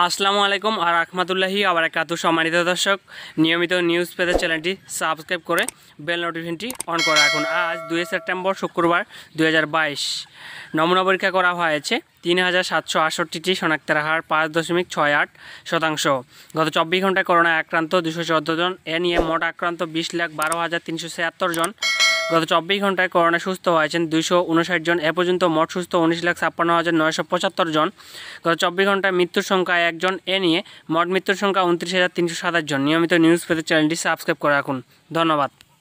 আসসালামু আলাইকুম আর রহমতুল্লাহি আবার এক আতু সম্মানিত দর্শক নিয়মিত নিউজ পেতে চ্যানেলটি সাবস্ক্রাইব করে বেল নোটিফিকেশনটি অন করে রাখুন আজ দুই সেপ্টেম্বর শুক্রবার দুই নমুনা পরীক্ষা করা হয়েছে তিন হাজার সাতশো আষট্টিটি শনাক্তের হার পাঁচ দশমিক ছয় আট শতাংশ গত চব্বিশ ঘন্টায় করোনা আক্রান্ত দুশো চোদ্দো জন এ নিয়ে মোট আক্রান্ত বিশ লাখ বারো হাজার তিনশো ছিয়াত্তর জন গত চব্বিশ ঘন্টায় করোনা সুস্থ হয়েছেন দুইশো উনষাট জন এ পর্যন্ত মোট সুস্থ উনিশ লাখ ছাপ্পান্ন হাজার নয়শো পঁচাত্তর জন গত চব্বিশ ঘন্টায় মৃত্যুর সংখ্যা একজন এ নিয়ে মোট মৃত্যুর সংখ্যা উনত্রিশ হাজার তিনশো সাতাশ জন নিয়মিত নিউজ পেতে চ্যানেলটি সাবস্ক্রাইব করে রাখুন ধন্যবাদ